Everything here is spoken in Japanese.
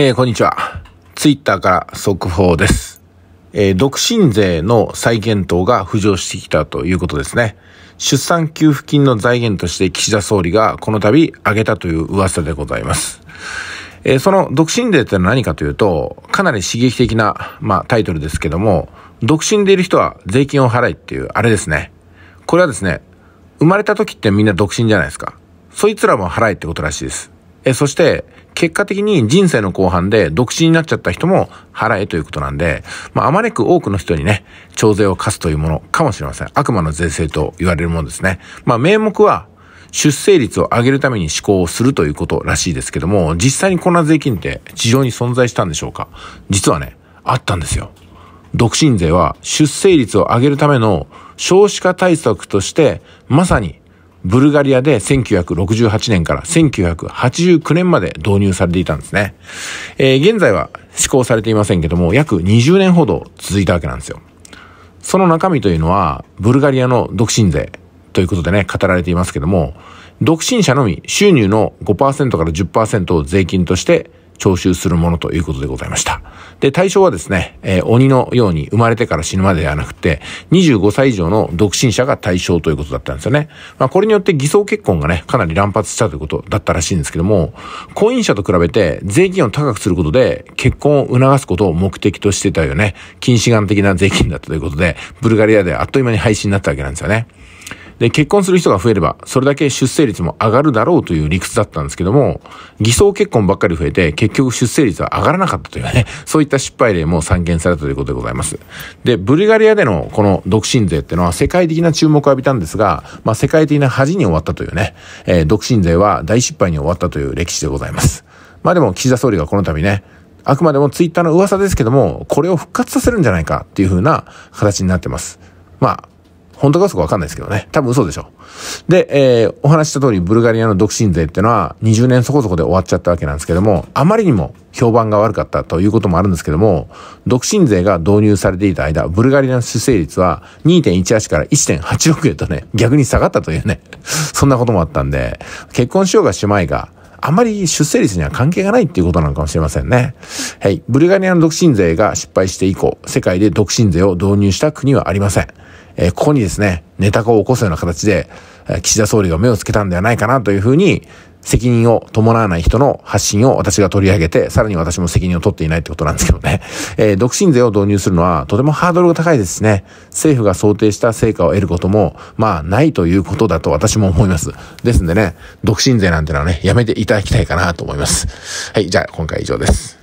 えー、こんにちは。ツイッターから速報です。えー、独身税の再検討が浮上してきたということですね。出産給付金の財源として岸田総理がこの度挙げたという噂でございます。えー、その独身税ってのは何かというと、かなり刺激的な、まあ、タイトルですけども、独身でいる人は税金を払いっていう、あれですね。これはですね、生まれた時ってみんな独身じゃないですか。そいつらも払えってことらしいです。え、そして、結果的に人生の後半で独身になっちゃった人も払えということなんで、まあ、あまねく多くの人にね、徴税を課すというものかもしれません。悪魔の税制と言われるものですね。まあ、名目は、出生率を上げるために施行をするということらしいですけども、実際にこんな税金って地上に存在したんでしょうか実はね、あったんですよ。独身税は出生率を上げるための少子化対策として、まさにブルガリアで1968年から1989年まで導入されていたんですね。えー、現在は施行されていませんけども、約20年ほど続いたわけなんですよ。その中身というのは、ブルガリアの独身税ということでね、語られていますけども、独身者のみ収入の5%から10%を税金として徴収するものということでございました。で、対象はですね、えー、鬼のように生まれてから死ぬまでではなくて、25歳以上の独身者が対象ということだったんですよね。まあ、これによって偽装結婚がね、かなり乱発したということだったらしいんですけども、婚姻者と比べて税金を高くすることで結婚を促すことを目的としてたよね、近視眼的な税金だったということで、ブルガリアであっという間に廃止になったわけなんですよね。で、結婚する人が増えれば、それだけ出生率も上がるだろうという理屈だったんですけども、偽装結婚ばっかり増えて、結局出生率は上がらなかったというね、そういった失敗例も散見されたということでございます。で、ブルガリアでのこの独身税っていうのは世界的な注目を浴びたんですが、まあ、世界的な恥に終わったというね、えー、独身税は大失敗に終わったという歴史でございます。まあでも岸田総理がこの度ね、あくまでもツイッターの噂ですけども、これを復活させるんじゃないかっていう風な形になってます。まあ、本当かそこわかんないですけどね。多分嘘でしょ。で、えー、お話した通りブルガリアの独身税ってのは20年そこそこで終わっちゃったわけなんですけども、あまりにも評判が悪かったということもあるんですけども、独身税が導入されていた間、ブルガリアの出生率は2.18から1.86へとね、逆に下がったというね、そんなこともあったんで、結婚しようがしまいが、あまり出生率には関係がないっていうことなのかもしれませんね。はい。ブルガリアの独身税が失敗して以降、世界で独身税を導入した国はありません。えここにですね、ネタを起こすような形で、岸田総理が目をつけたんではないかなというふうに、責任を伴わない人の発信を私が取り上げて、さらに私も責任を取っていないってことなんですけどね。えー、独身税を導入するのはとてもハードルが高いですね。政府が想定した成果を得ることも、まあ、ないということだと私も思います。ですんでね、独身税なんてのはね、やめていただきたいかなと思います。はい、じゃあ今回以上です。